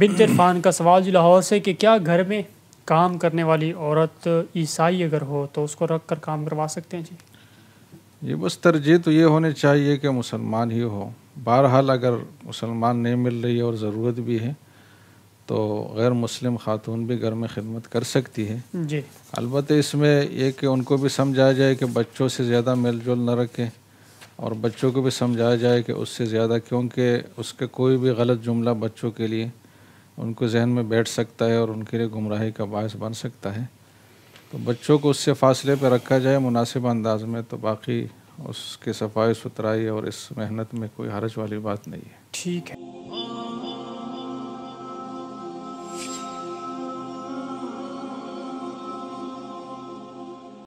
बिन इरफान का सवाल जो लाहौर से कि क्या घर में काम करने वाली औरत ईसाई अगर हो तो उसको रख कर काम करवा सकते हैं जी जी बस तरजीह तो ये होनी चाहिए कि मुसलमान ही हो बहरहाल अगर मुसलमान नहीं मिल रही है और ज़रूरत भी है तो गैर मुस्लिम खातून भी घर में खिदमत कर सकती है जी अलबत् इसमें यह कि उनको भी समझाया जाए कि बच्चों से ज़्यादा मेल न रखें और बच्चों को भी समझाया जाए कि उससे ज़्यादा क्योंकि उसके कोई भी गलत जुमला बच्चों के लिए उनको जहन में बैठ सकता है और उनके लिए गुमराही का बायस बन सकता है तो बच्चों को उससे फासले पर रखा जाए मुनासिब अंदाज में तो बाकी उसके सफाई सुथराई और इस मेहनत में कोई हरज वाली बात नहीं है ठीक है